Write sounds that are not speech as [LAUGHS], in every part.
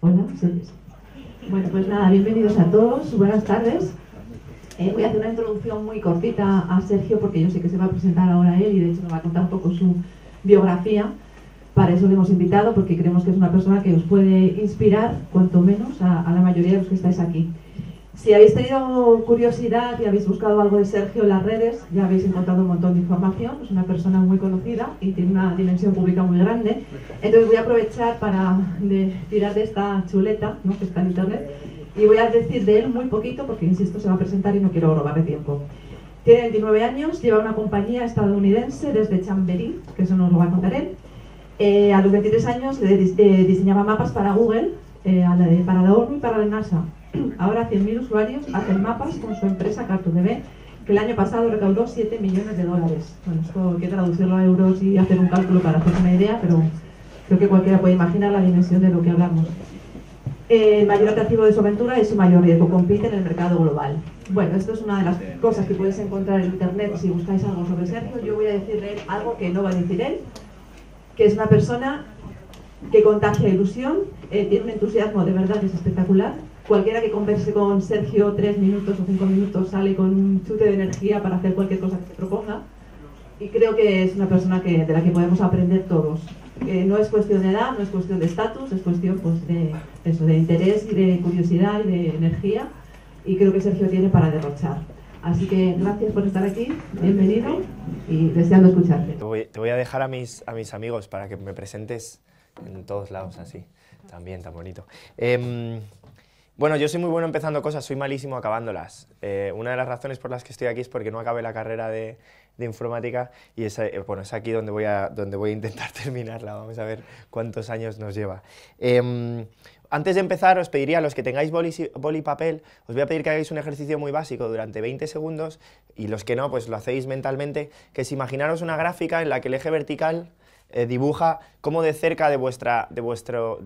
Hola, Bueno, pues nada, bienvenidos a todos, buenas tardes. Eh, voy a hacer una introducción muy cortita a Sergio porque yo sé que se va a presentar ahora él y de hecho nos va a contar un poco su biografía. Para eso le hemos invitado porque creemos que es una persona que os puede inspirar, cuanto menos, a la mayoría de los que estáis aquí. Si habéis tenido curiosidad y habéis buscado algo de Sergio en las redes, ya habéis encontrado un montón de información. Es una persona muy conocida y tiene una dimensión pública muy grande. Entonces voy a aprovechar para tirar de esta chuleta que está en internet y voy a decir de él muy poquito porque, insisto, se va a presentar y no quiero robarle tiempo. Tiene 29 años, lleva una compañía estadounidense desde Chamberí, que eso nos lo va a contar él. Eh, a los 23 años eh, diseñaba mapas para Google, eh, para la ONU y para la NASA. Ahora 100.000 usuarios hacen mapas con su empresa Cartoon que el año pasado recaudó 7 millones de dólares. Bueno, esto hay que traducirlo a euros y hacer un cálculo para hacer una idea, pero creo que cualquiera puede imaginar la dimensión de lo que hablamos. El mayor atractivo de su aventura es su mayor riesgo, compite en el mercado global. Bueno, esto es una de las cosas que puedes encontrar en internet si buscáis algo sobre Sergio. Yo voy a decirle algo que no va a decir él, que es una persona que contagia ilusión, eh, tiene un entusiasmo de verdad que es espectacular, cualquiera que converse con Sergio tres minutos o cinco minutos sale con un chute de energía para hacer cualquier cosa que se proponga. Y creo que es una persona que, de la que podemos aprender todos. Eh, no es cuestión de edad, no es cuestión de estatus, es cuestión pues, de, eso, de interés y de curiosidad y de energía. Y creo que Sergio tiene para derrochar. Así que gracias por estar aquí, bienvenido y deseando escucharte. Te voy, a dejar a mis, a mis amigos para que me presentes en todos lados así, también tan bonito. Em, bueno, yo soy muy bueno empezando cosas, soy malísimo acabándolas. Eh, una de las razones por las que estoy aquí es porque no acabé la carrera de, informática y es, eh, bueno, es aquí donde voy, a, donde voy a intentar [LAUGHS] terminarla. Vamos a ver cuántos años nos lleva. Em, antes de empezar, os pediría a los que tengáis boli, y papel, os voy a pedir que hagáis un ejercicio muy básico durante 20 segundos y los que no, pues lo hacéis mentalmente, que es imaginaros una gráfica en la que el eje vertical eh, dibuja cómo de cerca de, vuestro,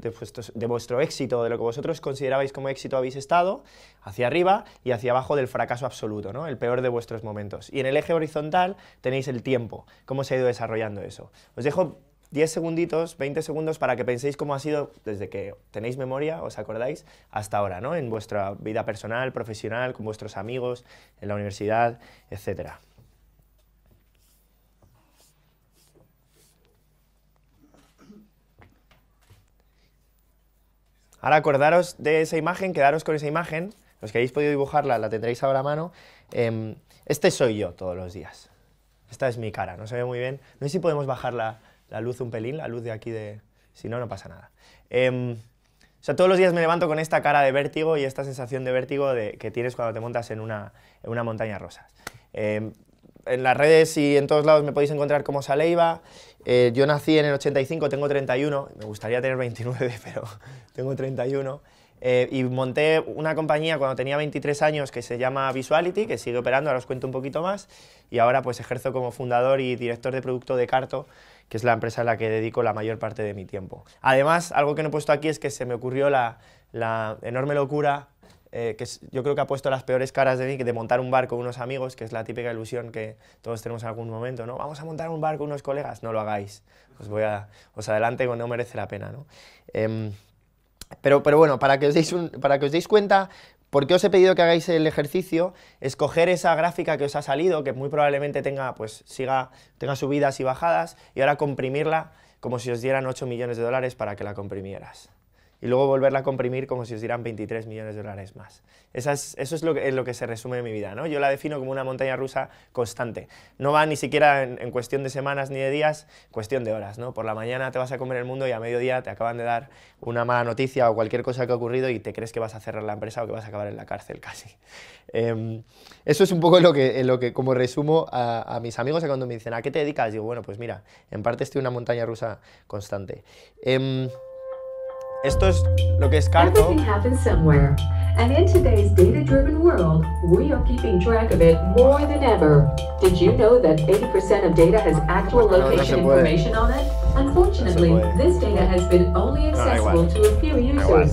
éxito, de lo que vosotros considerabais como éxito habéis estado, hacia arriba y hacia abajo del fracaso absoluto, ¿no? el peor de vuestros momentos. Y en el eje horizontal tenéis el tiempo, cómo se ha ido desarrollando eso. Os dejo 10 segunditos, 20 segundos para que penséis cómo ha sido desde que tenéis memoria, os acordáis, hasta ahora, ¿no? En vuestra vida personal, profesional, con vuestros amigos, en la universidad, etcétera. Ahora acordaros de esa imagen, quedaros con esa imagen. Los que habéis podido dibujarla, la tendréis ahora a mano. Em, este soy yo todos los días. Esta es mi cara, no se ve muy bien. No sé si podemos bajar la, la luz un pelín, la luz de aquí de... Si no, no pasa nada. Em, o sea, todos los días me levanto con esta cara de vértigo y esta sensación de vértigo de, que tienes cuando te montas en una, montaña rosa. Em, en las redes y en todos lados me podéis encontrar como Saleiva. Eh, yo nací en el 85, tengo 31, me gustaría tener 29, [LAUGHS] pero tengo 31. Eh, y monté una compañía cuando tenía 23 años que se llama Visuality, que sigue operando, ahora os cuento un poquito más, y ahora pues ejerzo como fundador y director de producto de Carto, que es la empresa a la que dedico la mayor parte de mi tiempo. Además, algo que no he puesto aquí es que se me ocurrió la, la enorme locura eh, que yo creo que ha puesto las peores caras de mí, de montar un barco con unos amigos, que es la típica ilusión que todos tenemos en algún momento, ¿no? Vamos a montar un barco con unos colegas, no lo hagáis, os voy adelante que no merece la pena, ¿no? Em, pero, bueno, para que, os deis cuenta, ¿Por qué os he pedido que hagáis el ejercicio? Escoger esa gráfica que os ha salido, que muy probablemente tenga, pues, tenga subidas y bajadas, y ahora comprimirla como si os dieran 8 millones de dólares para que la comprimieras y luego volverla a comprimir como si os dieran 23 millones de dólares más. eso es lo, que, es lo que se resume mi vida, ¿no? Yo la defino como una montaña rusa constante. No va ni siquiera en, cuestión de semanas ni de días, cuestión de horas, ¿no? Por la mañana te vas a comer el mundo y a mediodía te acaban de dar una mala noticia o cualquier cosa que ha ocurrido y te crees que vas a cerrar la empresa o que vas a acabar en la cárcel [LAUGHS] casi. Em, eso es un poco lo que, lo que como resumo a, mis amigos cuando me dicen, ¿a qué te dedicas? Digo, bueno, pues mira, en parte estoy una montaña rusa constante. Em, Esto es lo que Everything happens somewhere. And in today's data-driven world, we are keeping track of it more than ever. Did you know that 80% of data has actual location no, no information on it? Unfortunately, no this data has been only accessible to a few users.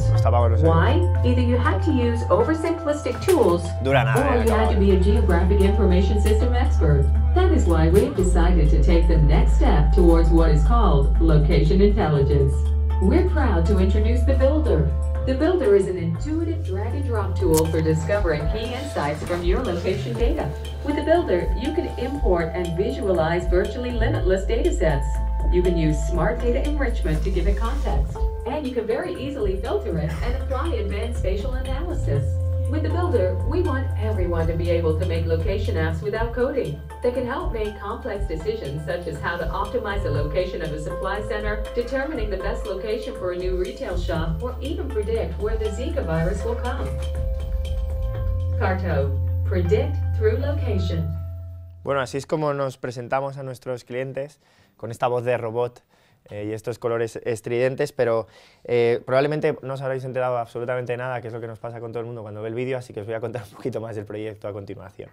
Why? Either you had to use oversimplistic tools, nada, or you had to be a geographic information system expert. That is why we've decided to take the next step towards what is called location intelligence. We're proud to introduce the Builder. The Builder is an intuitive drag and drop tool for discovering key insights from your location data. With the Builder, you can import and visualize virtually limitless data sets. You can use smart data enrichment to give it context, and you can very easily filter it and apply advanced spatial analysis. With the Builder, we want everyone to be able to make location apps without coding that can help make complex decisions such as how to optimize the location of a supply center, determining the best location for a new retail shop, or even predict where the Zika virus will come. Carto. Predict through location. Bueno, así es como nos presentamos a nuestros clientes con esta voz de robot Eh, y estos colores estridentes, pero eh, probablemente no os habréis enterado absolutamente nada, que es lo que nos pasa con todo el mundo cuando ve el vídeo, así que os voy a contar [LAUGHS] un poquito más del proyecto a continuación.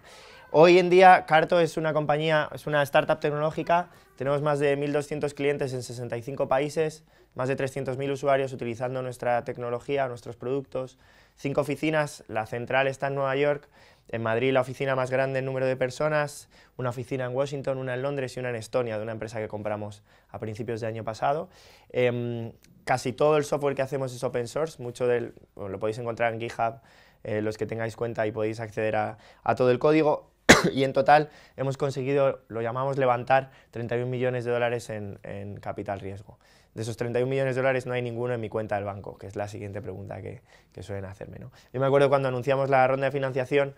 Hoy en día Carto es una compañía, es una startup tecnológica, tenemos más de 1.200 clientes en 65 países, más de 300.000 usuarios utilizando nuestra tecnología, nuestros productos, cinco oficinas, la central está en Nueva York, en Madrid la oficina más grande en número de personas, una oficina en Washington, una en Londres y una en Estonia, de una empresa que compramos a principios de año pasado. Em, casi todo el software que hacemos es open source, mucho del, lo podéis encontrar en GitHub, eh, los que tengáis cuenta y podéis acceder a, todo el código. [COUGHS] y en total hemos conseguido, lo llamamos levantar, 31 millones de dólares en, capital riesgo. De esos 31 millones de dólares no hay ninguno en mi cuenta del banco, que es la siguiente pregunta que, suelen hacerme. Yo me acuerdo cuando anunciamos la ronda de financiación,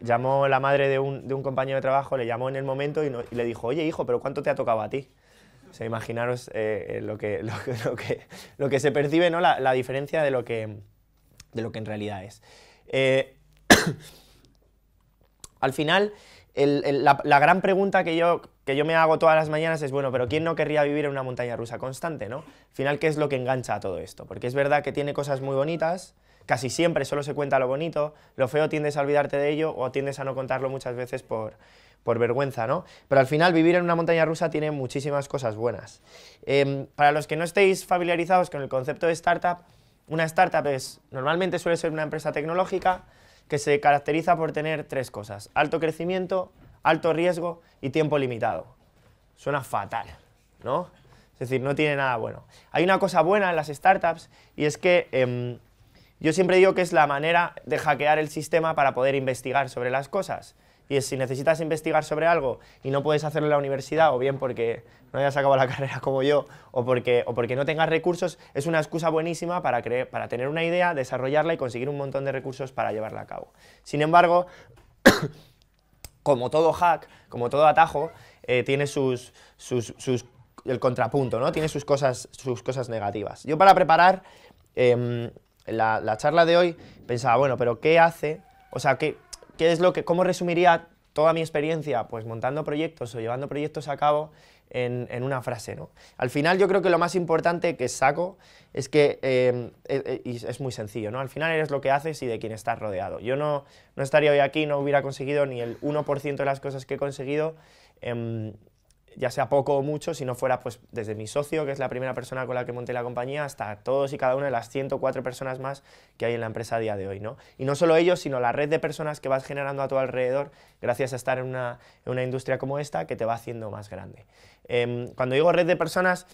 llamó la madre de un, de un, compañero de trabajo, le llamó en el momento y, le dijo, oye hijo, pero ¿cuánto te ha tocado a ti? O imaginaros eh, eh, lo, que, lo, lo, que, lo, que, se percibe, ¿no? La, la, diferencia de lo, que, de lo que en realidad es. Eh, [COUGHS] al final, el, la, la, gran pregunta que yo, que yo me hago todas las mañanas es, bueno, pero ¿quién no querría vivir en una montaña rusa constante, no? Al final, ¿qué es lo que engancha a todo esto? Porque es verdad que tiene cosas muy bonitas, casi siempre solo se cuenta lo bonito, lo feo tiendes a olvidarte de ello o tiendes a no contarlo muchas veces por, vergüenza, ¿no? Pero al final vivir en una montaña rusa tiene muchísimas cosas buenas. Em, para los que no estéis familiarizados con el concepto de startup, una startup es, normalmente suele ser una empresa tecnológica que se caracteriza por tener tres cosas, alto crecimiento, alto riesgo y tiempo limitado. Suena fatal, ¿no? Es decir, no tiene nada bueno. Hay una cosa buena en las startups y es que... Em, yo siempre digo que es la manera de hackear el sistema para poder investigar sobre las cosas. Y es, si necesitas investigar sobre algo y no puedes hacerlo en la universidad, o bien porque no hayas acabado la [LAUGHS] carrera como yo, o porque, o porque no tengas recursos, es una excusa buenísima para, creer, para tener una idea, desarrollarla y conseguir un montón de recursos para llevarla a cabo. Sin embargo, [COUGHS] como todo hack, como todo atajo, eh, tiene sus, el contrapunto, ¿no? tiene sus cosas, sus cosas negativas. Yo para preparar... Em, la, charla de hoy pensaba, bueno, pero ¿qué hace? O sea, ¿qué, qué es lo que, ¿cómo resumiría toda mi experiencia? Pues montando proyectos o llevando proyectos a cabo en, una frase, ¿no? Al final yo creo que lo más importante que saco es que, em, e, e, y es, muy sencillo, ¿no? Al final eres lo que haces y de quien estás rodeado. Yo no, no estaría hoy aquí, no hubiera conseguido ni el 1% de las cosas que he conseguido em, ya sea poco o mucho, si no fuera pues desde mi socio, que es la primera persona con la que monté la compañía, hasta todos y cada una de las 104 personas más que hay en la empresa a día de hoy. ¿no? Y no solo ellos, sino la red de personas que vas generando a tu alrededor gracias a estar en una, industria como esta que te va haciendo más grande. Em, cuando digo red de personas,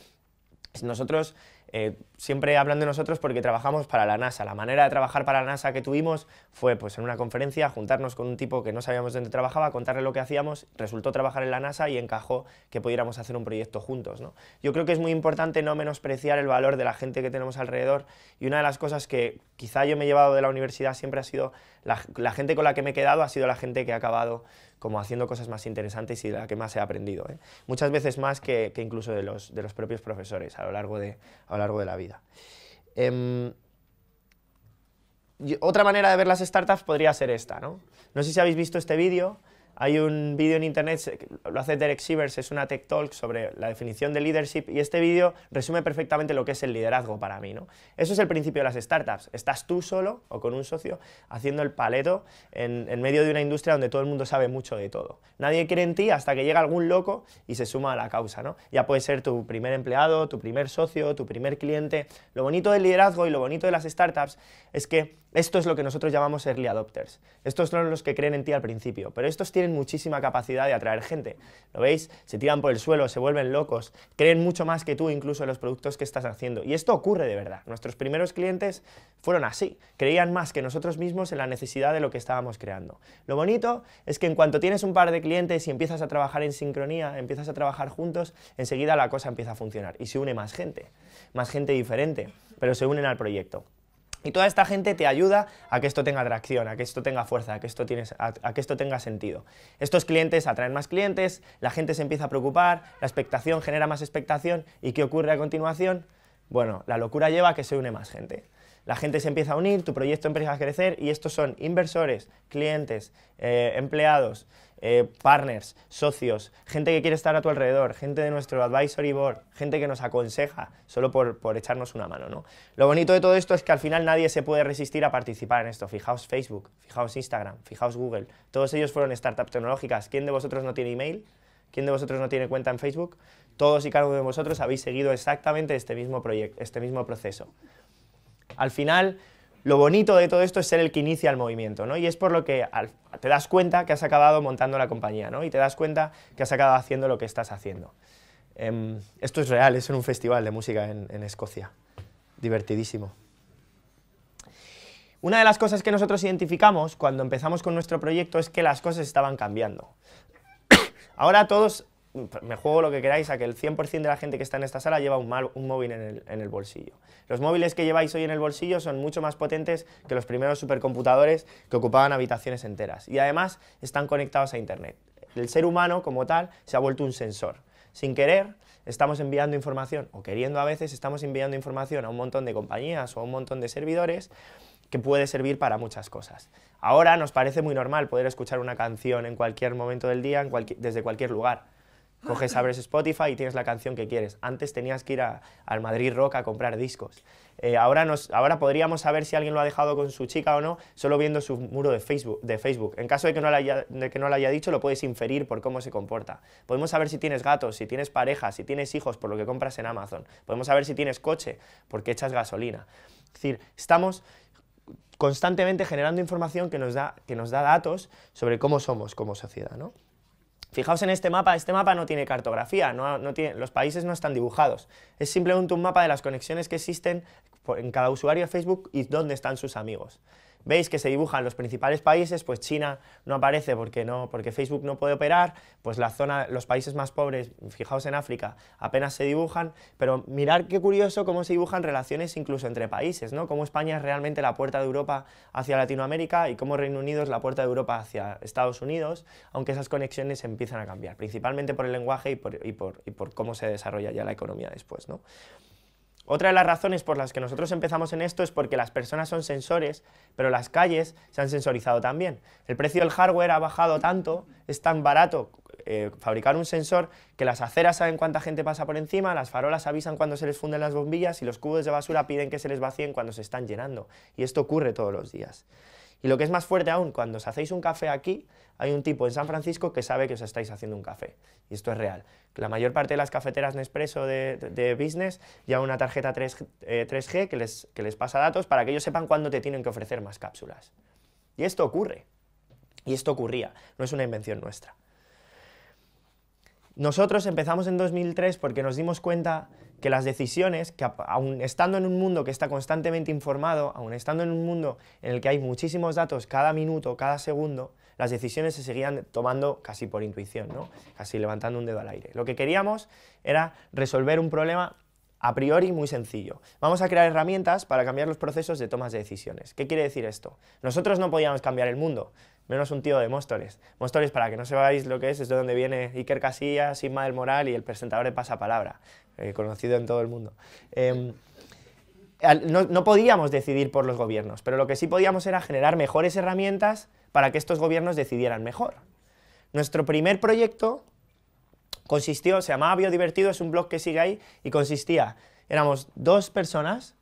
nosotros eh, siempre hablan de nosotros porque trabajamos para la NASA. La manera de trabajar para la NASA que tuvimos fue pues, en una conferencia juntarnos con un tipo que no sabíamos dónde trabajaba, contarle lo que hacíamos, resultó trabajar en la NASA y encajó que pudiéramos hacer un proyecto juntos. ¿no? Yo creo que es muy importante no menospreciar el valor de la gente que tenemos alrededor y una de las cosas que quizá yo me he llevado de la universidad siempre ha sido la, gente con la que me he quedado ha sido la gente que ha acabado como haciendo cosas más interesantes y de la que más he aprendido. ¿eh? Muchas veces más que, incluso de los, de los propios profesores a lo largo de, a lo largo de la vida. Em, otra manera de ver las startups podría ser esta, ¿no? No sé si habéis visto este vídeo hay un vídeo en internet, lo hace Derek Sivers, es una tech talk sobre la definición de leadership y este vídeo resume perfectamente lo que es el liderazgo para mí. ¿no? Eso es el principio de las startups. Estás tú solo o con un socio haciendo el paleto en, medio de una industria donde todo el mundo sabe mucho de todo. Nadie cree en ti hasta que llega algún loco y se suma a la causa. ¿no? Ya puede ser tu primer empleado, tu primer socio, tu primer cliente. Lo bonito del liderazgo y lo bonito de las startups es que esto es lo que nosotros llamamos early adopters. Estos son los que creen en ti al principio, pero estos tienen muchísima capacidad de atraer gente. ¿Lo veis? Se tiran por el suelo, se vuelven locos, creen mucho más que tú incluso en los productos que estás haciendo. Y esto ocurre de verdad. Nuestros primeros clientes fueron así, creían más que nosotros mismos en la necesidad de lo que estábamos creando. Lo bonito es que en cuanto tienes un par de clientes y empiezas a trabajar en sincronía, empiezas a trabajar juntos, enseguida la cosa empieza a funcionar y se une más gente, más gente diferente, pero se unen al proyecto. Y toda esta gente te ayuda a que esto tenga atracción, a que esto tenga fuerza, a que esto, a que esto tenga sentido. Estos clientes atraen más clientes, la gente se empieza a preocupar, la expectación genera más expectación y ¿qué ocurre a continuación? Bueno, la locura lleva a que se une más gente la gente se empieza a unir, tu proyecto empieza a crecer y estos son inversores, clientes, eh, empleados, eh, partners, socios, gente que quiere estar a tu alrededor, gente de nuestro advisory board, gente que nos aconseja solo por, echarnos una mano. Lo bonito de todo esto es que al final nadie se puede resistir a participar en esto. Fijaos Facebook, fijaos Instagram, fijaos Google. Todos ellos fueron startups tecnológicas. ¿Quién de vosotros no tiene email? ¿Quién de vosotros no tiene cuenta en Facebook? Todos y cada uno de vosotros habéis seguido exactamente este mismo, este mismo proceso. Al final, lo bonito de todo esto es ser el que inicia el movimiento, ¿no? Y es por lo que te das cuenta que has acabado montando la compañía, ¿no? Y te das cuenta que has acabado haciendo lo que estás haciendo. Em, esto es real, es en un festival de música en Escocia. Divertidísimo. Una de las cosas que nosotros identificamos cuando empezamos con nuestro proyecto es que las cosas estaban cambiando. [COUGHS] Ahora todos me juego lo que queráis a que el 100% de la gente que está en esta sala lleva un, móvil en el, bolsillo. Los móviles que lleváis hoy en el bolsillo son mucho más potentes que los primeros supercomputadores que ocupaban habitaciones enteras y además están conectados a Internet. El ser humano como tal se ha vuelto un sensor. Sin querer, estamos enviando información, o queriendo a veces, estamos enviando información a un montón de compañías o a un montón de servidores que puede servir para muchas cosas. Ahora nos parece muy normal poder escuchar una canción en cualquier momento del día, desde cualquier lugar Coges, [LAUGHS] abres Spotify y tienes la canción que quieres. Antes tenías que ir al Madrid Rock a comprar discos. Eh, ahora, nos, ahora podríamos saber si alguien lo ha dejado con su chica o no, solo viendo su muro de Facebook. De Facebook. En caso de que, no lo haya, de que no lo haya dicho, lo puedes inferir por cómo se comporta. Podemos saber si tienes gatos, si tienes pareja, si tienes hijos, por lo que compras en Amazon. Podemos saber si tienes coche, porque echas gasolina. Es decir, estamos constantemente generando información que nos da, que nos da datos sobre cómo somos como sociedad. ¿no? Fijaos en este mapa, este mapa no tiene cartografía, los países no están dibujados. Es simplemente un mapa de las conexiones que existen en cada usuario de Facebook y dónde están sus amigos veis que se dibujan los principales países, pues China no aparece porque, no, porque Facebook no puede operar, pues la zona, los países más pobres, fijaos en África, apenas se dibujan, pero mirar qué curioso cómo se dibujan relaciones incluso entre países, ¿no? Cómo España es realmente la puerta de Europa hacia Latinoamérica y cómo Reino Unido es la puerta de Europa hacia Estados Unidos, aunque esas conexiones empiezan a cambiar, principalmente por el lenguaje y por, y por cómo se desarrolla ya la economía después, ¿no? Otra de las razones por las que nosotros empezamos en esto es porque las personas son sensores, pero las calles se han sensorizado también. El precio del hardware ha bajado tanto, es tan barato eh, fabricar un sensor que las aceras saben cuánta gente pasa por encima, las farolas avisan cuando se les funden las bombillas y los cubos de basura piden que se les vacíen cuando se están llenando. Y esto ocurre todos los días. Y lo que es más fuerte aún, cuando os hacéis un café aquí, hay un tipo en San Francisco que sabe que os estáis haciendo un café. Y esto es real. La mayor parte de las cafeteras Nespresso de, de, business ya una tarjeta 3, eh, g que les, que les pasa datos para que ellos sepan cuándo te tienen que ofrecer más cápsulas. Y esto ocurre. Y esto ocurría. No es una invención nuestra. Nosotros empezamos en 2003 porque nos dimos cuenta que las decisiones, que aun estando en un mundo que está constantemente informado, aun estando en un mundo en el que hay muchísimos datos cada minuto, cada segundo, las decisiones se seguían tomando casi por intuición, ¿no? casi levantando un dedo al aire. Lo que queríamos era resolver un problema a priori muy sencillo. Vamos a crear herramientas para cambiar los procesos de tomas de decisiones. ¿Qué quiere decir esto? Nosotros no podíamos cambiar el mundo, menos un tío de Móstoles. Móstoles, para que no sepáis lo que es, es de donde viene Iker Casillas, Sima del Moral y el presentador de Pasapalabra, eh, conocido en todo el mundo. Em, no, podíamos decidir por los gobiernos, pero lo que sí podíamos era generar mejores herramientas para que estos gobiernos decidieran mejor. Nuestro primer proyecto consistió, se llamaba Biodivertido, es un blog que sigue ahí, y consistía, éramos dos personas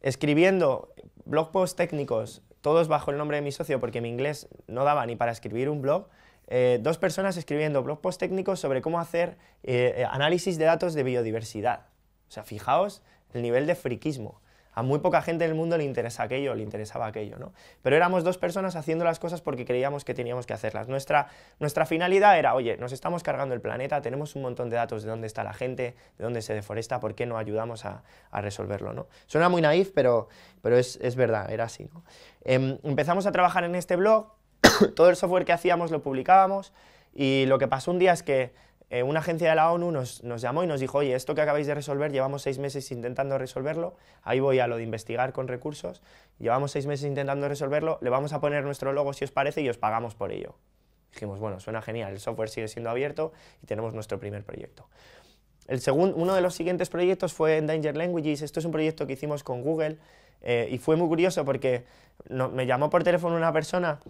escribiendo blog posts técnicos todos bajo el nombre de mi socio porque mi inglés no daba ni para escribir un blog, eh, dos personas escribiendo blog post técnicos sobre cómo hacer eh, eh, análisis de datos de biodiversidad. O sea, fijaos el nivel de friquismo a muy poca gente del mundo le interesa aquello, le interesaba aquello, ¿no? Pero éramos dos personas haciendo las cosas porque creíamos que teníamos que hacerlas. Nuestra, nuestra finalidad era, oye, nos estamos cargando el planeta, tenemos un montón de datos de dónde está la gente, de dónde se deforesta, ¿por qué no ayudamos a, resolverlo, no? Suena muy naif, pero, pero es, verdad, era así, em, empezamos a trabajar en este blog, [COUGHS] todo el software que hacíamos lo publicábamos, y lo que pasó un día es que eh, una agencia de la ONU nos, llamó y nos dijo, oye, esto que acabáis de resolver, llevamos seis meses intentando resolverlo, ahí voy a lo de investigar con recursos, llevamos seis meses intentando resolverlo, le vamos a poner nuestro logo si os parece y os pagamos por ello. Dijimos, bueno, suena genial, el software sigue siendo abierto y tenemos nuestro primer proyecto. El uno de los siguientes proyectos fue Endangered Languages. Esto es un proyecto que hicimos con Google eh, y fue muy curioso porque me llamó por teléfono una persona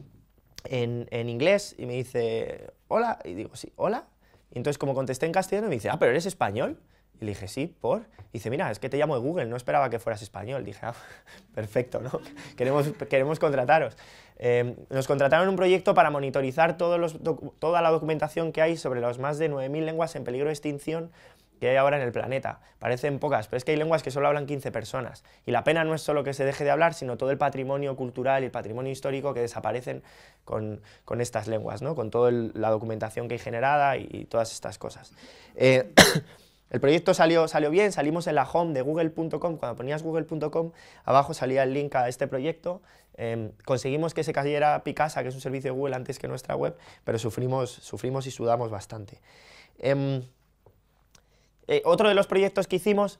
en, inglés y me dice, hola, y digo, sí, hola entonces, como contesté en castellano, me dice, ah, pero eres español. Y le dije, sí, ¿por? Y dice, mira, es que te llamo de Google, no esperaba que fueras español. Dije, ah, [LAUGHS] perfecto, ¿no? [LAUGHS] queremos, queremos contrataros. Em, nos contrataron un proyecto para monitorizar toda la documentación que hay sobre las más de 9.000 lenguas en peligro de extinción que hay ahora en el planeta. Parecen pocas, pero es que hay lenguas que solo hablan 15 personas. Y la pena no es solo que se deje de hablar, sino todo el patrimonio cultural y el patrimonio histórico que desaparecen con, estas lenguas, ¿no? con toda la documentación que hay generada y, todas estas cosas. Eh, [COUGHS] el proyecto salió, salió bien, salimos en la home de google.com, cuando ponías google.com, abajo salía el link a este proyecto, em, conseguimos que se cayera Picasa, que es un servicio de Google antes que nuestra web, pero sufrimos, sufrimos y sudamos bastante. Em, eh, otro de los proyectos que hicimos,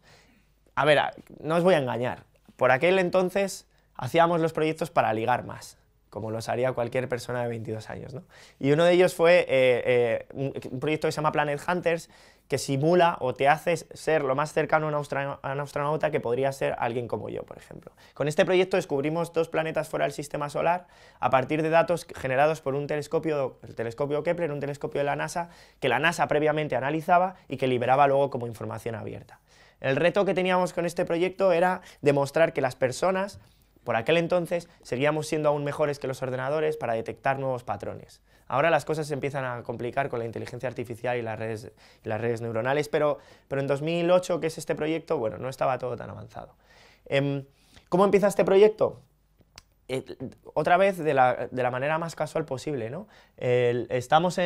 a ver, no os voy a engañar, por aquel entonces hacíamos los proyectos para ligar más, como los haría cualquier persona de 22 años. ¿no? Y uno de ellos fue eh, eh, un proyecto que se llama Planet Hunters, que simula o te hace ser lo más cercano a un, astronauta que podría ser alguien como yo, por ejemplo. Con este proyecto descubrimos dos planetas fuera del sistema solar a partir de datos generados por un telescopio, el telescopio Kepler, un telescopio de la NASA, que la NASA previamente analizaba y que liberaba luego como información abierta. El reto que teníamos con este proyecto era demostrar que las personas, por aquel entonces, seguíamos siendo aún mejores que los ordenadores para detectar nuevos patrones. Ahora las cosas se empiezan a complicar con la inteligencia artificial y las redes, neuronales, pero, en 2008, que es este proyecto, bueno, no estaba todo tan avanzado. Em, ¿Cómo empieza este proyecto? Eh, otra vez de la, manera más casual posible, ¿no? estamos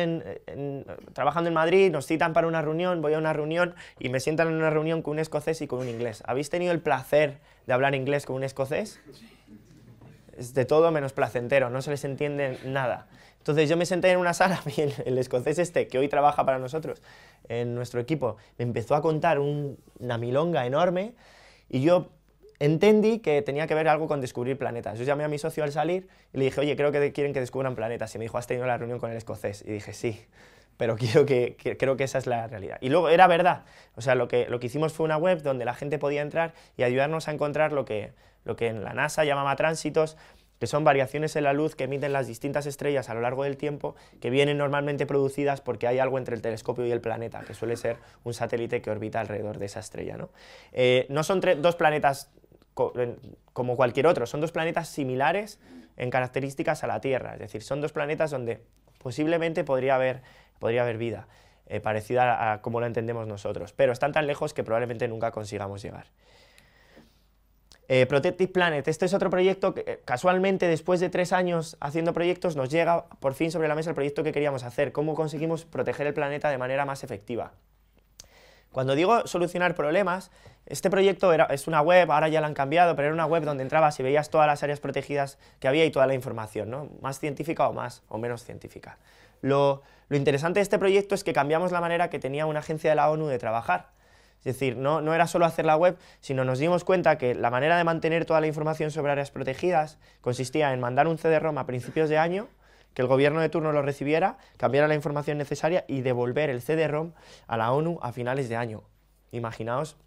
trabajando en Madrid, nos citan para una reunión, voy a una reunión y me sientan en una reunión con un escocés y con un inglés. ¿Habéis tenido el placer de hablar inglés con un escocés? Es de todo menos placentero, no se les entiende nada. Entonces yo me senté en una sala y [LAUGHS] el, escocés este, que hoy trabaja para nosotros, en nuestro equipo, me empezó a contar una milonga enorme y yo entendí que tenía que ver algo con descubrir planetas. Yo llamé a mi socio al salir y le dije, oye, creo que quieren que descubran planetas. Y me dijo, ¿has tenido la reunión con el escocés? Y dije, sí, pero creo que esa es la realidad. Y luego era verdad. O sea, lo que, lo que hicimos fue una web donde la gente podía entrar y ayudarnos a encontrar lo que, lo que en la NASA llamaba tránsitos, que son variaciones en la luz que emiten las distintas estrellas a lo largo del tiempo, que vienen normalmente producidas porque hay algo entre el telescopio y el planeta, que suele ser un satélite que orbita alrededor de esa estrella. No, eh, son dos planetas como cualquier otro, son dos planetas similares en características a la Tierra, es decir, son dos planetas donde posiblemente podría haber, podría haber vida. Eh, parecida a, a como la entendemos nosotros, pero están tan lejos que probablemente nunca consigamos llegar. Eh, Protective Planet, este es otro proyecto que eh, casualmente después de tres años haciendo proyectos nos llega por fin sobre la mesa el proyecto que queríamos hacer, cómo conseguimos proteger el planeta de manera más efectiva. Cuando digo solucionar problemas, este proyecto es una web, ahora ya la han cambiado, pero era una web donde entrabas y veías todas las áreas protegidas que había y toda la información, más científica o más o menos científica. lo interesante de este proyecto es que cambiamos la manera que tenía una agencia de la ONU de trabajar. Es decir, no, era solo hacer la web, sino nos dimos cuenta que la manera de mantener toda la información sobre áreas protegidas consistía en mandar un CD-ROM a principios de año, que el gobierno de turno lo recibiera, cambiara la información necesaria y devolver el CD-ROM a la ONU a finales de año. Imaginaos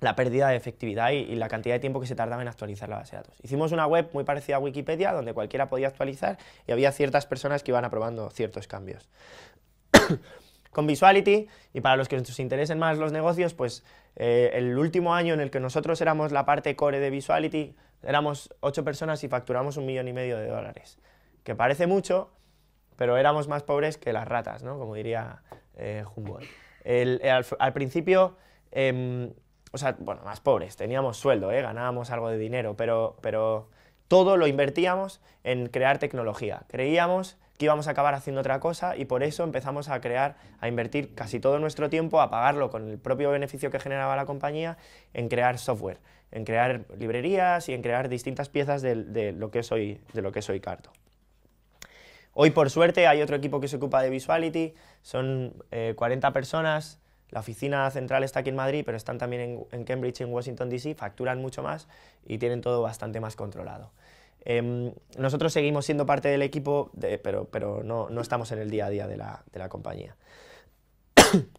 la pérdida de efectividad y, y, la cantidad de tiempo que se tardaba en actualizar la base de datos. Hicimos una web muy parecida a Wikipedia, donde cualquiera podía actualizar y había ciertas personas que iban aprobando ciertos cambios con Visuality y para los que nos interesen más los negocios, pues eh, el último año en el que nosotros éramos la parte core de Visuality, éramos ocho personas y facturamos un millón y medio de dólares, que parece mucho, pero éramos más pobres que las ratas, ¿no? Como diría eh, Humboldt. al, principio, em, o sea, bueno, más pobres, teníamos sueldo, ¿eh? ganábamos algo de dinero, pero, pero todo lo invertíamos en crear tecnología. Creíamos que íbamos a acabar haciendo otra cosa y por eso empezamos a crear, a invertir casi todo nuestro tiempo, a pagarlo con el propio beneficio que generaba la compañía, en crear software, en crear librerías y en crear distintas piezas de, lo, que soy, de lo que soy Carto. Hoy, por suerte, hay otro equipo que se ocupa de Visuality, son 40 eh, personas, la oficina central está aquí en Madrid, pero están también en, en Cambridge y en Washington, D.C., facturan mucho más y tienen todo bastante más controlado. Em, nosotros seguimos siendo parte del equipo, pero, no, estamos en el día a día de la, de la compañía. [COUGHS]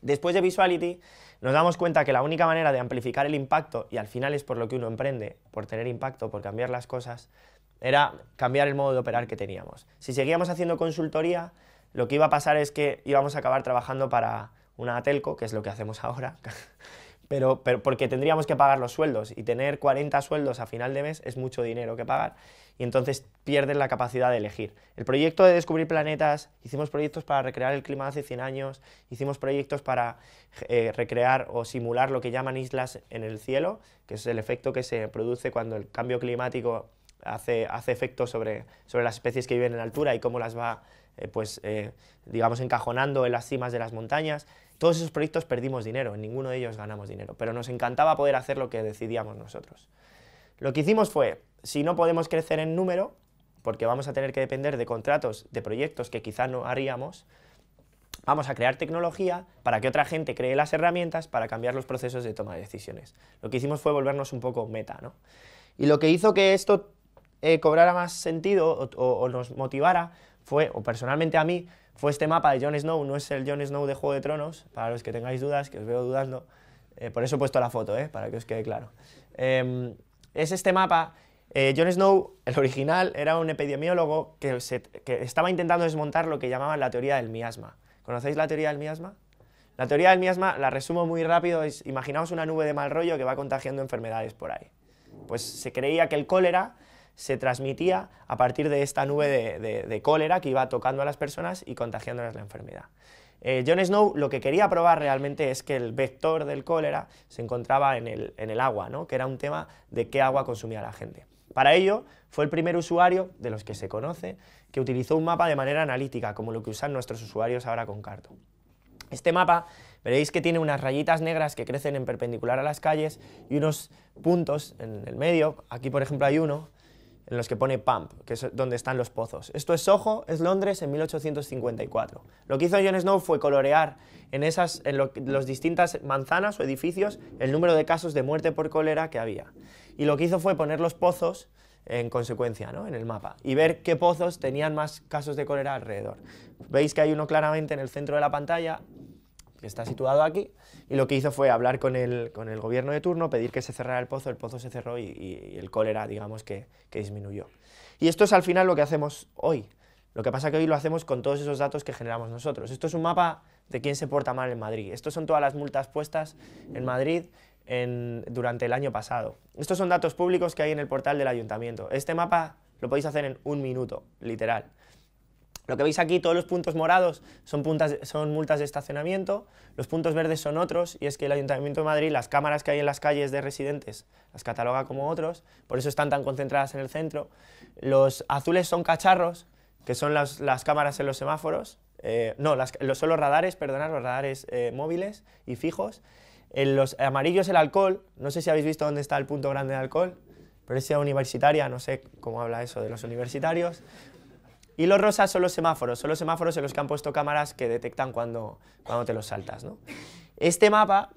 Después de Visuality, nos damos cuenta que la única manera de amplificar el impacto, y al final es por lo que uno emprende, por tener impacto, por cambiar las cosas, era cambiar el modo de operar que teníamos. Si seguíamos haciendo consultoría, lo que iba a pasar es que íbamos a acabar trabajando para una telco, que es lo que hacemos ahora, [LAUGHS] pero, porque tendríamos que pagar los sueldos y tener 40 sueldos a final de mes es mucho dinero que pagar y entonces pierden la capacidad de elegir. El proyecto de descubrir planetas, hicimos proyectos para recrear el clima hace 100 años, hicimos proyectos para eh, recrear o simular lo que llaman islas en el cielo, que es el efecto que se produce cuando el cambio climático hace, hace efecto sobre, las especies que viven en altura y cómo las va eh, pues, eh, digamos, encajonando en las cimas de las montañas. Todos esos proyectos perdimos dinero, en ninguno de ellos ganamos dinero, pero nos encantaba poder hacer lo que decidíamos nosotros. Lo que hicimos fue, si no podemos crecer en número, porque vamos a tener que depender de contratos, de proyectos que quizá no haríamos, vamos a crear tecnología para que otra gente cree las herramientas para cambiar los procesos de toma de decisiones. Lo que hicimos fue volvernos un poco meta, Y lo que hizo que esto eh, cobrara más sentido o, o nos motivara fue, o personalmente a mí, fue este mapa de Jon Snow, no es el Jon Snow de Juego de Tronos, para los que tengáis dudas, que os veo dudando, eh, por eso he puesto la foto, eh, para que os quede claro. Em, es este mapa, eh, Jon Snow, el original, era un epidemiólogo que, que estaba intentando desmontar lo que llamaban la teoría del miasma. ¿Conocéis la teoría del miasma? La teoría del miasma, la resumo muy rápido, es imaginaos una nube de mal rollo que va contagiando enfermedades por ahí. Pues se creía que el cólera se transmitía a partir de esta nube de, cólera que iba tocando a las personas y contagiándolas la enfermedad. Eh, John Snow lo que quería probar realmente es que el vector del cólera se encontraba en el, agua, ¿no? que era un tema de qué agua consumía la gente. Para ello, fue el primer usuario, de los que se conoce, que utilizó un mapa de manera analítica, como lo que usan nuestros usuarios ahora con Carto. Este mapa veréis que tiene unas rayitas negras que crecen en perpendicular a las calles y unos puntos en el medio, aquí por ejemplo hay uno, en los que pone Pump, que es donde están los pozos. Esto es Soho, es Londres en 1854. Lo que hizo John Snow fue colorear en esas en los distintas manzanas o edificios el número de casos de muerte por cólera que había. Y lo que hizo fue poner los pozos en consecuencia, ¿no? en el mapa, y ver qué pozos tenían más casos de cólera alrededor. Veis que hay uno claramente en el centro de la pantalla, que está situado aquí, y lo que hizo fue hablar con el, con el gobierno de turno, pedir que se cerrara el pozo, el pozo se cerró y, el cólera, digamos, que, que, disminuyó. Y esto es al final lo que hacemos hoy. Lo que pasa que hoy lo hacemos con todos esos datos que generamos nosotros. Esto es un mapa de quién se porta mal en Madrid. Estos son todas las multas puestas en Madrid en, durante el año pasado. Estos son datos públicos que hay en el portal del ayuntamiento. Este mapa lo podéis hacer en un minuto, literal. Lo que veis aquí, todos los puntos morados son, puntas, son multas de estacionamiento, los puntos verdes son otros, y es que el Ayuntamiento de Madrid, las cámaras que hay en las calles de residentes, las cataloga como otros, por eso están tan concentradas en el centro. Los azules son cacharros, que son las, cámaras en los semáforos, eh, no, los, son los radares, perdonad, los radares eh, móviles y fijos. En los amarillos el alcohol, no sé si habéis visto dónde está el punto grande de alcohol, pero es universitaria, no sé cómo habla eso de los universitarios. Y los rosas son los semáforos, son los semáforos en los que han puesto cámaras que detectan cuando, cuando te los saltas. Este mapa,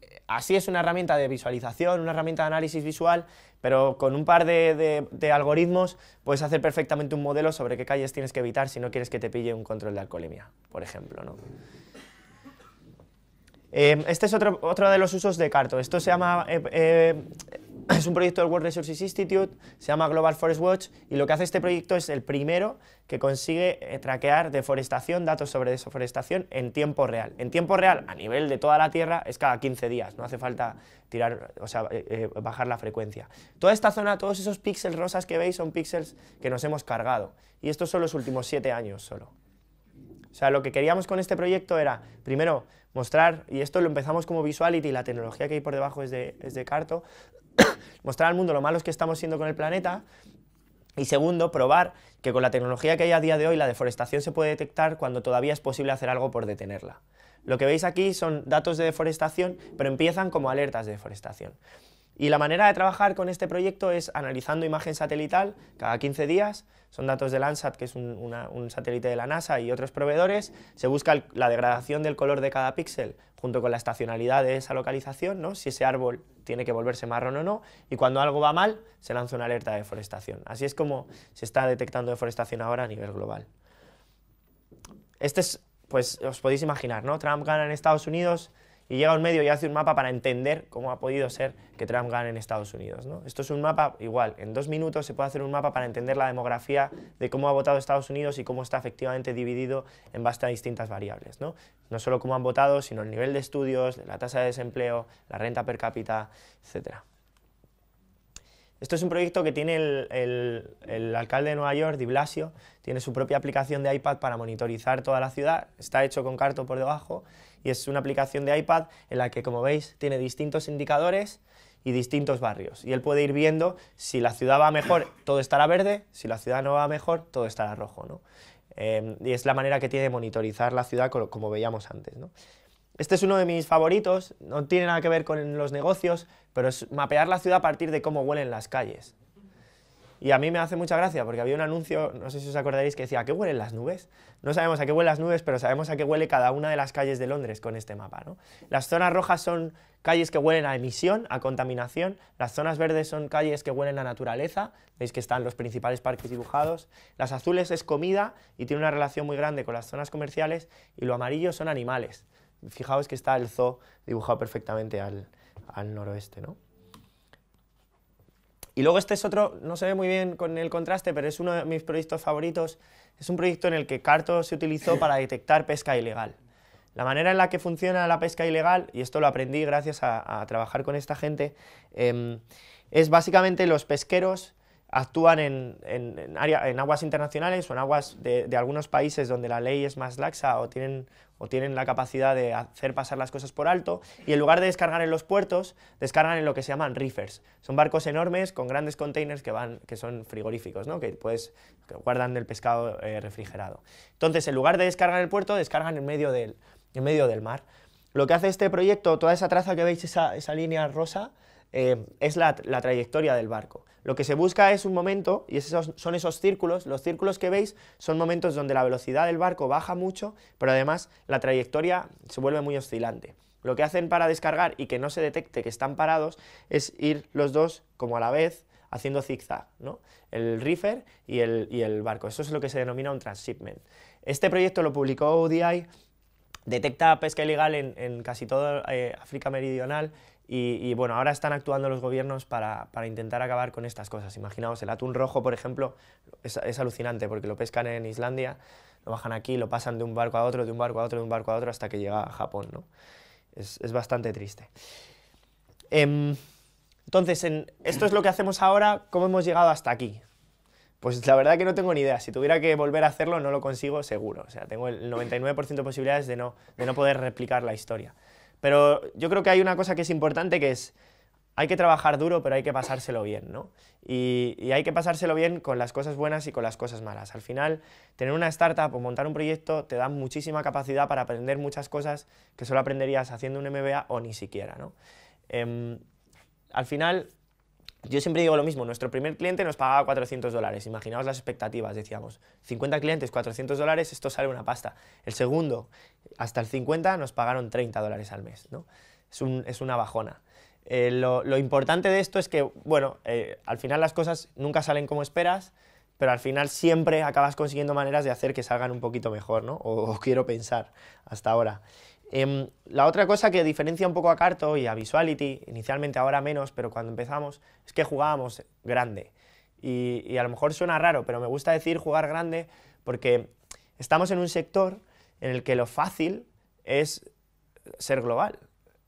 eh, así es una herramienta de visualización, una herramienta de análisis visual, pero con un par de, algoritmos puedes hacer perfectamente un modelo sobre qué calles tienes que evitar si no quieres que te pille un control de alcoholemia, por ejemplo. Eh, este es otro, otro de los usos de Carto. Esto se llama eh, [CLEARS THROAT] es un proyecto del World Resources Institute, se llama Global Forest Watch y lo que hace este proyecto es el primero que consigue eh, traquear deforestación, datos sobre deforestación en tiempo real. En tiempo real, a nivel de toda la Tierra, es cada 15 días, no hace falta tirar, o sea, eh, eh, bajar la frecuencia. Toda esta zona, todos esos píxeles rosas que veis son píxeles que nos hemos cargado y estos son los últimos 7 años solo. O sea, lo que queríamos con este proyecto era, primero, mostrar, y esto lo empezamos como Visuality, la tecnología que hay por debajo es de, es de Carto, [COUGHS] mostrar al mundo lo malos que estamos siendo con el planeta y segundo, probar que con la tecnología que hay a día de hoy la deforestación se puede detectar cuando todavía es posible hacer algo por detenerla. Lo que veis aquí son datos de deforestación, pero empiezan como alertas de deforestación. Y la manera de trabajar con este proyecto es analizando imagen satelital cada 15 días, son datos de Landsat, que es un, satélite de la NASA y otros proveedores, se busca la degradación del color de cada píxel junto con la estacionalidad de esa localización, ¿no? si ese árbol tiene que volverse marrón o no, y cuando algo va mal se lanza una alerta de deforestación. Así es como se está detectando deforestación ahora a nivel global. Este es, pues os podéis imaginar, ¿no? Trump gana en Estados Unidos, y llega un medio y hace un mapa para entender cómo ha podido ser que Trump gane en Estados Unidos. ¿no? Esto es un mapa, igual, en dos minutos se puede hacer un mapa para entender la demografía de cómo ha votado Estados Unidos y cómo está efectivamente dividido en base distintas variables. No, solo cómo han votado, sino el nivel de estudios, la tasa de desempleo, la renta per cápita, etcétera. Esto es un proyecto que tiene el, alcalde de Nueva York, Di Blasio, tiene su propia aplicación de iPad para monitorizar toda la ciudad, está hecho con Carto por debajo y es una aplicación de iPad en la que, como veis, tiene distintos indicadores y distintos barrios. Y él puede ir viendo si la ciudad va mejor, [COUGHS] todo estará verde, si la ciudad no va mejor, todo estará rojo. Em, y es la manera que tiene de monitorizar la ciudad como, veíamos antes. Este es uno de mis favoritos, no tiene nada que ver con los negocios, pero es mapear la ciudad a partir de cómo huelen las calles. Y a mí me hace mucha gracia porque había un anuncio, no sé si os acordaréis, que decía, ¿a qué huelen las nubes? No sabemos a qué huelen las nubes, pero sabemos a qué huele cada una de las calles de Londres con este mapa. Las zonas rojas son calles que huelen a emisión, a contaminación, las zonas verdes son calles que huelen a naturaleza, veis que están los principales parques dibujados, las azules es comida y tiene una relación muy grande con las zonas comerciales, y lo amarillo son animales. Fijaos que está el zoo dibujado perfectamente al, al noroeste, ¿no? Y luego este es otro, no se ve muy bien con el contraste, pero es uno de mis proyectos favoritos. Es un proyecto en el que Carto se utilizó [LAUGHS] para detectar pesca ilegal. La manera en la que funciona la pesca ilegal, y esto lo aprendí gracias a, trabajar con esta gente, em, es básicamente los pesqueros actúan en, en aguas internacionales o en aguas de, algunos países donde la ley es más laxa o tienen, o tienen la capacidad de hacer pasar las cosas por alto, y en lugar de descargar en los puertos, descargan en lo que se llaman reefers. Son barcos enormes con grandes containers que, van, que son frigoríficos, ¿no? que, guardan el pescado eh, refrigerado. Entonces, en lugar de descargar en el puerto, descargan en medio del, medio del mar. Lo que hace este proyecto, toda esa traza que veis, esa, esa línea rosa, eh, es la trayectoria del barco. Lo que se busca es un momento, y esos, son esos círculos, los círculos que veis son momentos donde la velocidad del barco baja mucho, pero además la trayectoria se vuelve muy oscilante. Lo que hacen para descargar y que no se detecte que están parados es ir los dos como a la vez haciendo zigzag, ¿no? el reefer y el, barco. Eso es lo que se denomina un transshipment. Este proyecto lo publicó ODI detecta pesca ilegal en, casi toda eh, África Meridional y, bueno, ahora están actuando los gobiernos para, intentar acabar con estas cosas. Imaginaos, el atún rojo, por ejemplo, es, alucinante porque lo pescan en Islandia, lo bajan aquí, lo pasan de un barco a otro, de un barco a otro, de un barco a otro, hasta que llega a Japón. ¿no? Es, bastante triste. Em, entonces, esto es lo que hacemos ahora, ¿cómo hemos llegado hasta aquí? Pues la verdad que no tengo ni idea. Si tuviera que volver a hacerlo, no lo consigo seguro. O sea, tengo el 99% de posibilidades de no poder replicar la historia. Pero yo creo que hay una cosa que es importante que es, hay que trabajar duro, pero hay que pasárselo bien, ¿no? Y, hay que pasárselo bien con las cosas buenas y con las cosas malas. Al final, tener una startup o montar un proyecto te da muchísima capacidad para aprender muchas cosas que solo aprenderías haciendo un MBA o ni siquiera, ¿no? Em, al final, yo siempre digo lo mismo, nuestro primer cliente nos pagaba 400 dólares, imaginaos las expectativas, decíamos, 50 clientes, 400 dólares, esto sale una pasta. El segundo, hasta el 50 nos pagaron 30 dólares al mes, ¿no? Es, una bajona. Eh, lo, importante de esto es que, bueno, eh, al final las cosas nunca salen como esperas, pero al final siempre acabas consiguiendo maneras de hacer que salgan un poquito mejor, ¿no? o quiero pensar hasta ahora. Em, la otra cosa que diferencia un poco a Carto y a Visuality, inicialmente ahora menos, pero cuando empezamos, es que jugábamos grande. Y, y a lo mejor suena raro, pero me gusta decir jugar grande porque estamos en un sector en el que lo fácil es ser global,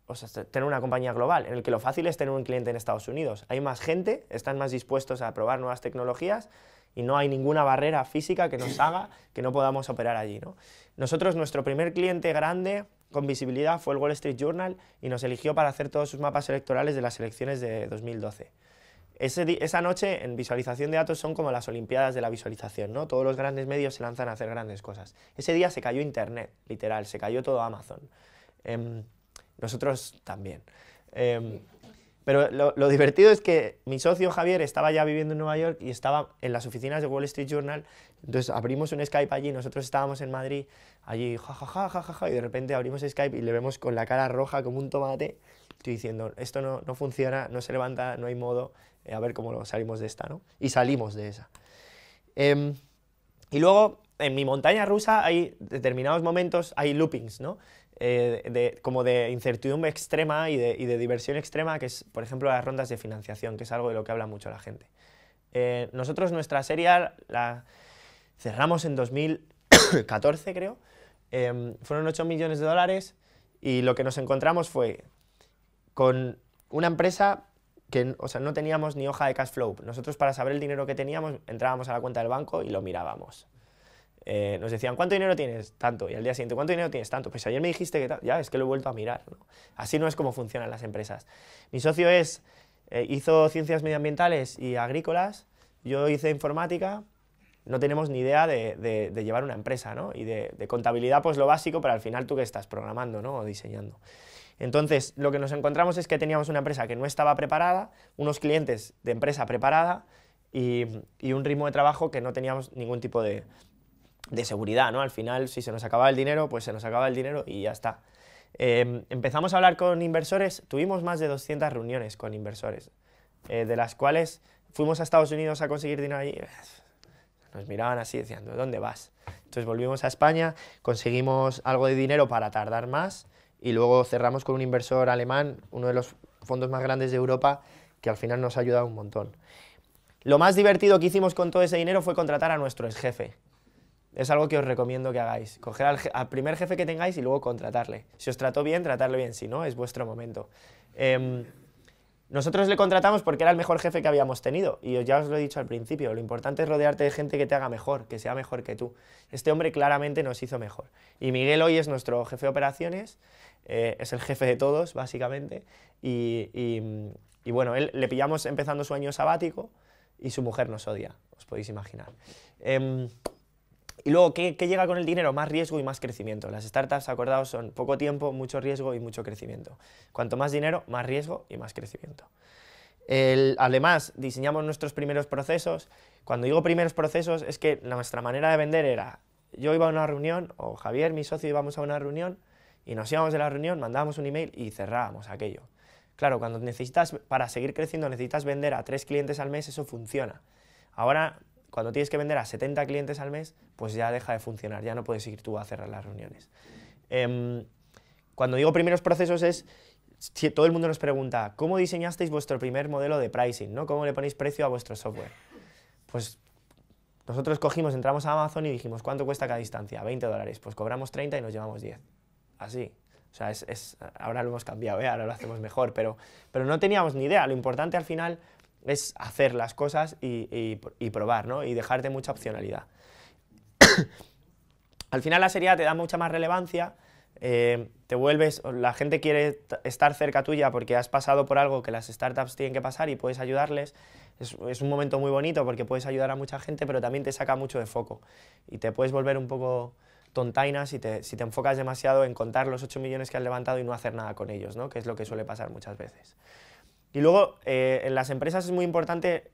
o sea, tener una compañía global, en el que lo fácil es tener un cliente en Estados Unidos. Hay más gente, están más dispuestos a probar nuevas tecnologías y no hay ninguna barrera física que nos haga que no podamos operar allí. ¿no? Nosotros, nuestro primer cliente grande con visibilidad fue el Wall Street Journal y nos eligió para hacer todos sus mapas electorales de las elecciones de 2012. esa noche en visualización de datos son como las Olimpiadas de la visualización, ¿no? Todos los grandes medios se lanzan a hacer grandes cosas. Ese día se cayó Internet, literal, se cayó todo Amazon. Em, nosotros también. Em, pero lo, divertido es que mi socio Javier estaba ya viviendo en Nueva York y estaba en las oficinas de Wall Street Journal. Entonces abrimos un Skype allí, nosotros estábamos en Madrid, allí, jajaja, ja, ja, ja, y de repente abrimos Skype y le vemos con la cara roja como un tomate. Estoy diciendo, esto no, no funciona, no se levanta, no hay modo, eh, a ver cómo salimos de esta, ¿no? Y salimos de esa. Em, y luego, en mi montaña rusa hay determinados momentos, hay loopings, ¿no? Eh, de, como de incertidumbre extrema y de, y de, diversión extrema, que es, por ejemplo, las rondas de financiación, que es algo de lo que habla mucho la gente. Eh, nosotros nuestra serie la cerramos en 2014, creo. Eh, fueron 8 millones de dólares y lo que nos encontramos fue con una empresa que o sea, no teníamos ni hoja de cash flow. Nosotros para saber el dinero que teníamos entrábamos a la cuenta del banco y lo mirábamos. Eh, nos decían, ¿cuánto dinero tienes? Tanto. Y al día siguiente, ¿cuánto dinero tienes? Tanto. Pues ayer me dijiste que Ya, es que lo he vuelto a mirar. Así no es como funcionan las empresas. Mi socio es, eh, hizo ciencias medioambientales y agrícolas, yo hice informática, no tenemos ni idea de, llevar una empresa, ¿no? Y de, contabilidad, pues lo básico, pero al final tú que estás programando, ¿no? O diseñando. Entonces, lo que nos encontramos es que teníamos una empresa que no estaba preparada, unos clientes de empresa preparada y un ritmo de trabajo que no teníamos ningún tipo de, de seguridad, ¿no? Al final, si se nos acababa el dinero, pues se nos acaba el dinero y ya está. Em, empezamos a hablar con inversores, tuvimos más de 200 reuniones con inversores, eh, de las cuales fuimos a Estados Unidos a conseguir dinero allí, nos miraban así, diciendo dónde vas? Entonces volvimos a España, conseguimos algo de dinero para tardar más y luego cerramos con un inversor alemán, uno de los fondos más grandes de Europa, que al final nos ha ayudado un montón. Lo más divertido que hicimos con todo ese dinero fue contratar a nuestro ex jefe, es algo que os recomiendo que hagáis. Coger al, primer jefe que tengáis y luego contratarle. Si os trató bien, tratarle bien. Si no, es vuestro momento. Em, nosotros le contratamos porque era el mejor jefe que habíamos tenido. Y ya os lo he dicho al principio, lo importante es rodearte de gente que te haga mejor, que sea mejor que tú. Este hombre claramente nos hizo mejor. Y Miguel hoy es nuestro jefe de operaciones, eh, es el jefe de todos, básicamente. Y, bueno, él, le pillamos empezando su año sabático y su mujer nos odia, os podéis imaginar. Em, y luego, ¿qué, llega con el dinero? Más riesgo y más crecimiento. Las startups, acordados, son poco tiempo, mucho riesgo y mucho crecimiento. Cuanto más dinero, más riesgo y más crecimiento. además, diseñamos nuestros primeros procesos. Cuando digo primeros procesos, es que nuestra manera de vender era, yo iba a una reunión, o Javier, mi socio, íbamos a una reunión, y nos íbamos de la reunión, mandábamos un email y cerrábamos aquello. Claro, cuando necesitas, para seguir creciendo, necesitas vender a tres clientes al mes, eso funciona. Ahora cuando tienes que vender a 70 clientes al mes, pues ya deja de funcionar, ya no puedes ir tú a cerrar las reuniones. Em, cuando digo primeros procesos es, si todo el mundo nos pregunta, ¿cómo diseñasteis vuestro primer modelo de pricing? ¿no? ¿Cómo le ponéis precio a vuestro software? Pues nosotros cogimos, entramos a Amazon y dijimos, ¿cuánto cuesta cada distancia? 20 dólares. Pues cobramos 30 y nos llevamos 10. Así. O sea, es, ahora lo hemos cambiado, ¿eh? ahora lo hacemos mejor, pero, pero no teníamos ni idea. Lo importante al final es hacer las cosas y, y, probar, ¿no? Y dejarte mucha opcionalidad. [COUGHS] Al final la serie te da mucha más relevancia, eh, te vuelves, la gente quiere estar cerca tuya porque has pasado por algo que las startups tienen que pasar y puedes ayudarles. Es, un momento muy bonito porque puedes ayudar a mucha gente, pero también te saca mucho de foco y te puedes volver un poco tontaina si te, si te enfocas demasiado en contar los 8 millones que has levantado y no hacer nada con ellos, ¿no? que es lo que suele pasar muchas veces. Y luego, eh, en las empresas es muy importante,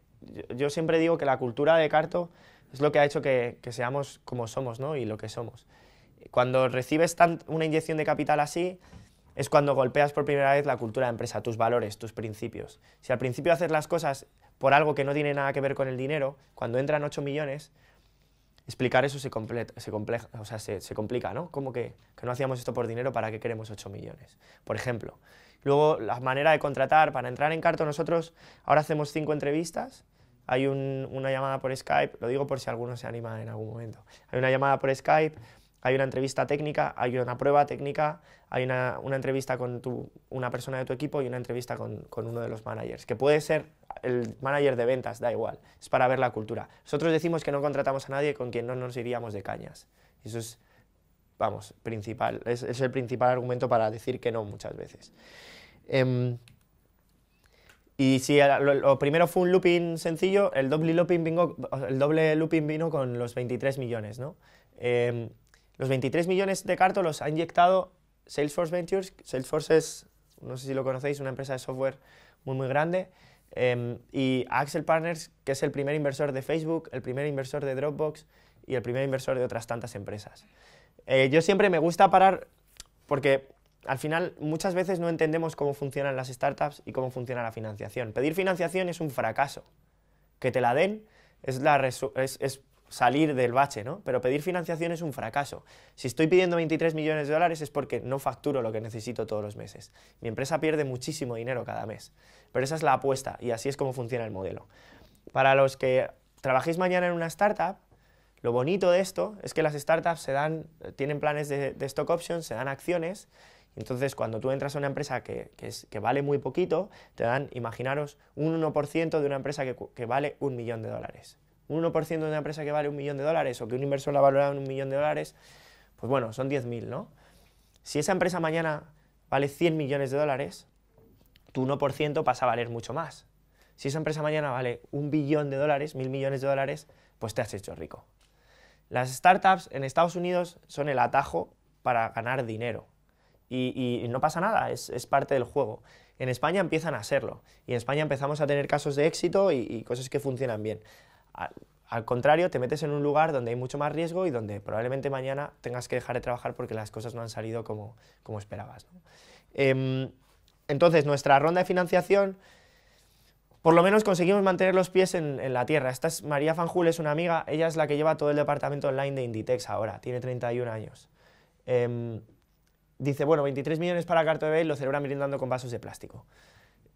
yo, siempre digo que la cultura de Carto es lo que ha hecho que, seamos como somos ¿no? y lo que somos. Cuando recibes una inyección de capital así, es cuando golpeas por primera vez la cultura de empresa, tus valores, tus principios. Si al principio haces las cosas por algo que no tiene nada que ver con el dinero, cuando entran 8 millones, explicar eso se, se, complica, ¿no? Como que, que no hacíamos esto por dinero, ¿para qué queremos 8 millones? Por ejemplo, Luego, la manera de contratar, para entrar en Carto nosotros ahora hacemos cinco entrevistas, hay una llamada por Skype, lo digo por si alguno se anima en algún momento, hay una llamada por Skype, hay una entrevista técnica, hay una prueba técnica, hay una, entrevista con una persona de tu equipo y una entrevista con, con, uno de los managers, que puede ser el manager de ventas, da igual, es para ver la cultura. Nosotros decimos que no contratamos a nadie con quien no nos iríamos de cañas. Eso es vamos, principal, es, el principal argumento para decir que no muchas veces. Em, y si lo, primero fue un looping sencillo, el doble looping, el doble looping vino con los 23 millones, ¿no? Em, los 23 millones de cartos los ha inyectado Salesforce Ventures. Salesforce es, no sé si lo conocéis, una empresa de software muy, muy grande. Em, y Axel Partners, que es el primer inversor de Facebook, el primer inversor de Dropbox y el primer inversor de otras tantas empresas. Eh, yo siempre me gusta parar porque al final muchas veces no entendemos cómo funcionan las startups y cómo funciona la financiación. Pedir financiación es un fracaso. Que te la den es, es salir del bache, ¿no? Pero pedir financiación es un fracaso. Si estoy pidiendo 23 millones de dólares es porque no facturo lo que necesito todos los meses. Mi empresa pierde muchísimo dinero cada mes. Pero esa es la apuesta y así es como funciona el modelo. Para los que trabajéis mañana en una startup, lo bonito de esto es que las startups tienen planes de, stock options, se dan acciones, entonces cuando tú entras a una empresa que, vale muy poquito, te dan, imaginaros, un 1% de una empresa que, vale un millón de dólares. Un 1% de una empresa que vale un millón de dólares o que un inversor la valora en un millón de dólares, pues bueno, son 10.000, ¿no? Si esa empresa mañana vale 100 millones de dólares, tu 1% pasa a valer mucho más. Si esa empresa mañana vale un billón de dólares, mil millones de dólares, pues te has hecho rico. Las startups en Estados Unidos son el atajo para ganar dinero. Y, no pasa nada, es, parte del juego. En España empiezan a hacerlo y en España empezamos a tener casos de éxito y, cosas que funcionan bien. Al, contrario, te metes en un lugar donde hay mucho más riesgo y donde probablemente mañana tengas que dejar de trabajar porque las cosas no han salido como, esperabas. Em, entonces, nuestra ronda de financiación por lo menos conseguimos mantener los pies en, la tierra. Esta es María Fanjul, es una amiga, ella es la que lleva todo el departamento online de Inditex ahora, tiene 31 años. Em, dice, bueno, 23 millones para Cartobel lo celebran brindando con vasos de plástico.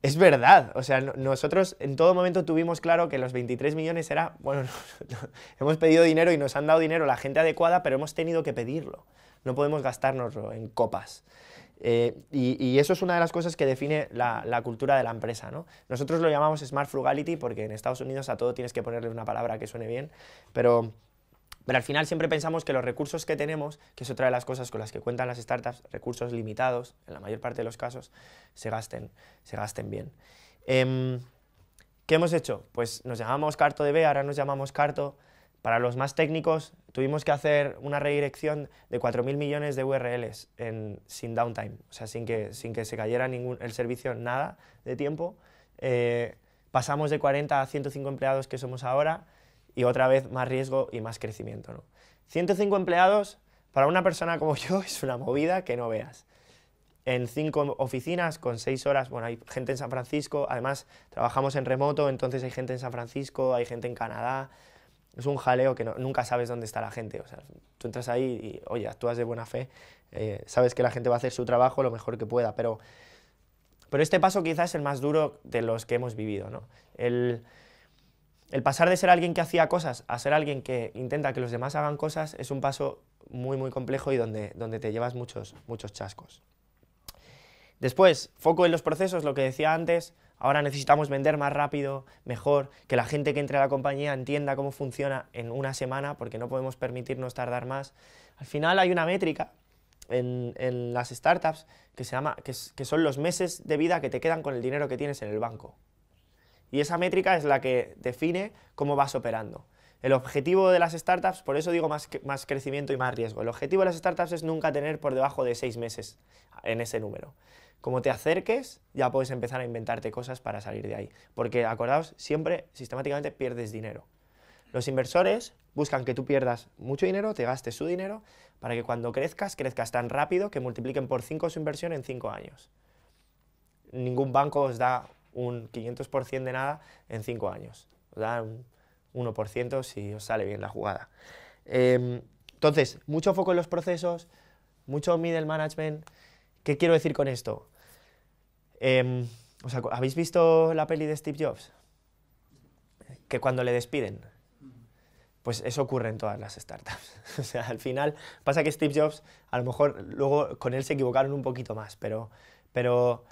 Es verdad, o sea, nosotros en todo momento tuvimos claro que los 23 millones era, bueno, [LAUGHS] hemos pedido dinero y nos han dado dinero la gente adecuada, pero hemos tenido que pedirlo. No podemos gastárnoslo en copas. Eh, y, eso es una de las cosas que define la, cultura de la empresa. Nosotros lo llamamos Smart Frugality porque en Estados Unidos a todo tienes que ponerle una palabra que suene bien, pero... al final siempre pensamos que los recursos que tenemos, que es otra de las cosas con las que cuentan las startups, recursos limitados, en la mayor parte de los casos, se gasten, se bien. Em, ¿Qué hemos hecho? Pues nos llamamos CartoDB, ahora nos llamamos Carto. Para los más técnicos, tuvimos que hacer una redirección de 4.000 millones de URLs sin downtime, o sea, sin que, sin que se cayera ningún, el servicio nada de tiempo. Eh, pasamos de 40 a 105 empleados que somos ahora y otra vez más riesgo y más crecimiento. 105 empleados para una persona como [LAUGHS] yo es una movida que no veas. En cinco oficinas con seis horas, bueno, hay gente en San Francisco, además trabajamos en remoto, entonces hay gente en San Francisco, hay gente en Canadá, es un jaleo que nunca sabes dónde está la gente. O sea, tú entras ahí y, oye, actúas de buena fe, eh, sabes que la gente va a hacer su trabajo lo mejor que pueda, pero, pero este paso quizás es el más duro de los que hemos vivido. ¿no? El, el pasar de ser alguien que hacía cosas a ser alguien que intenta que los demás hagan cosas es un paso muy, muy complejo y donde, donde te llevas muchos, muchos chascos. Después, foco en los procesos, lo que decía antes, Ahora necesitamos vender más rápido, mejor, que la gente que entre a la compañía entienda cómo funciona en una semana, porque no podemos permitirnos tardar más. Al final hay una métrica en, las startups que, se llama, que son los meses de vida que te quedan con el dinero que tienes en el banco. Y esa métrica es la que define cómo vas operando. El objetivo de las startups, por eso digo más, crecimiento y más riesgo, el objetivo de las startups es nunca tener por debajo de seis meses en ese número. Como te acerques, ya puedes empezar a inventarte cosas para salir de ahí. Porque acordaos, siempre sistemáticamente pierdes dinero. Los inversores buscan que tú pierdas mucho dinero, te gastes su dinero, para que cuando crezcas, crezcas tan rápido que multipliquen por cinco su inversión en cinco años. Ningún banco os da un 500% de nada en cinco años. da un 1% si os sale bien la jugada. Em, entonces, mucho foco en los procesos, mucho middle management. ¿Qué quiero decir con esto? Em, ¿Habéis visto la peli de Steve Jobs? Que cuando le despiden, pues eso ocurre en todas las startups. [LAUGHS] o sea, al final pasa que Steve Jobs, a lo mejor luego con él se equivocaron un poquito más, pero, pero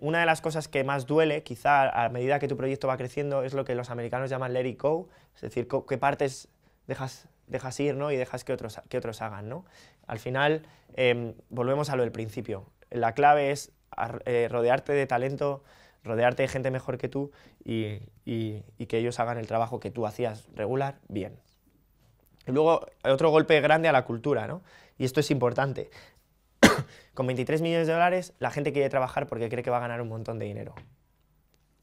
una de las cosas que más duele, quizá a medida que tu proyecto va creciendo, es lo que los americanos llaman let it go, es decir, qué partes dejas, dejas ir ¿no? y dejas que otros, que otros hagan. ¿no? Al final, em, volvemos a lo del principio. La clave es eh, rodearte de talento, rodearte de gente mejor que tú y, que ellos hagan el trabajo que tú hacías regular bien. Y luego, otro golpe grande a la cultura, y esto es importante. [COUGHS] con 23 millones de dólares la gente quiere trabajar porque cree que va a ganar un montón de dinero,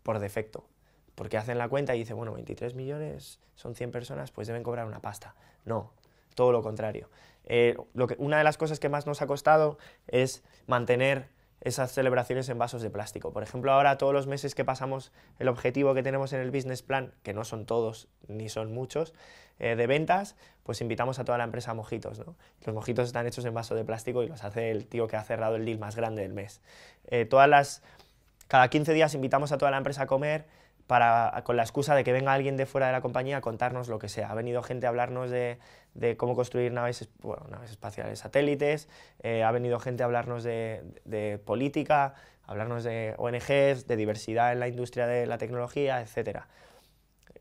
por defecto. Porque hacen la cuenta y dicen, bueno, 23 millones son 100 personas, pues deben cobrar una pasta. No, todo lo contrario. Eh, lo que, una de las cosas que más nos ha costado es mantener esas celebraciones en vasos de plástico. Por ejemplo, ahora todos los meses que pasamos el objetivo que tenemos en el business plan, que no son todos ni son muchos, eh, de ventas, pues invitamos a toda la empresa a mojitos. Los mojitos están hechos en vaso de plástico y los hace el tío que ha cerrado el deal más grande del mes. Eh, todas cada 15 días invitamos a toda la empresa a comer con la excusa de que venga alguien de fuera de la compañía a contarnos lo que sea. Ha venido gente a hablarnos de, cómo construir naves, naves espaciales, satélites, eh, ha venido gente a hablarnos de, política, hablarnos de ONGs, de diversidad en la industria de la tecnología, etc.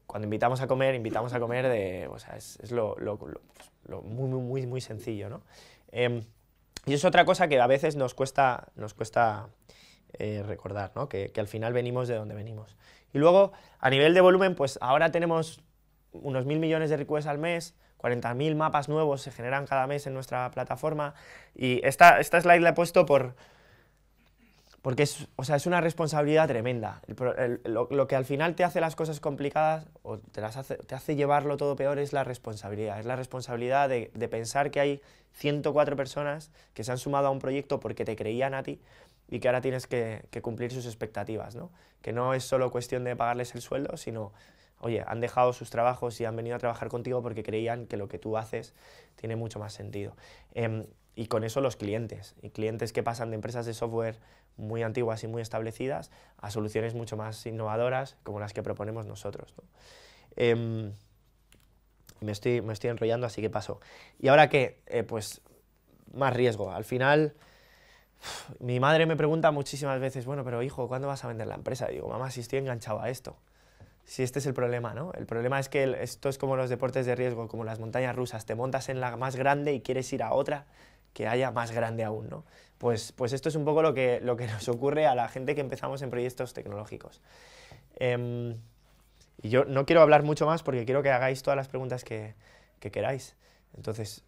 Cuando invitamos a comer, invitamos a comer de... es, lo, muy, muy, muy sencillo, em, y es otra cosa que a veces nos cuesta, nos cuesta eh, recordar, que al final venimos de donde venimos y luego, a nivel de volumen, pues ahora tenemos unos mil millones de requests al mes, 40.000 mapas nuevos se generan cada mes en nuestra plataforma. Y esta, esta slide la he puesto por, porque es, o sea, es una responsabilidad tremenda. lo, que al final te hace las cosas complicadas o te, las hace, te hace llevarlo todo peor es la responsabilidad. Es la responsabilidad de, de pensar que hay 104 personas que se han sumado a un proyecto porque te creían a ti y que ahora tienes que, cumplir sus expectativas, ¿no? Que no es solo cuestión de pagarles el sueldo, sino, oye, han dejado sus trabajos y han venido a trabajar contigo porque creían que lo que tú haces tiene mucho más sentido. Em, y con eso los clientes, y clientes que pasan de empresas de software muy antiguas y muy establecidas a soluciones mucho más innovadoras como las que proponemos nosotros. Em, me, estoy, enrollando, así que paso. ¿Y ahora qué? Eh, pues más riesgo. Al final... Mi madre me pregunta muchísimas veces, bueno, pero hijo, ¿cuándo vas a vender la empresa? digo, mamá, si estoy enganchado a esto. Si este es el problema, ¿no? El problema es que esto es como los deportes de riesgo, como las montañas rusas. Te montas en la más grande y quieres ir a otra que haya más grande aún, ¿no? Pues, pues esto es un poco lo que, lo que nos ocurre a la gente que empezamos en proyectos tecnológicos. Em, y yo no quiero hablar mucho más porque quiero que hagáis todas las preguntas que, que queráis. Entonces,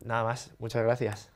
nada más. Muchas gracias.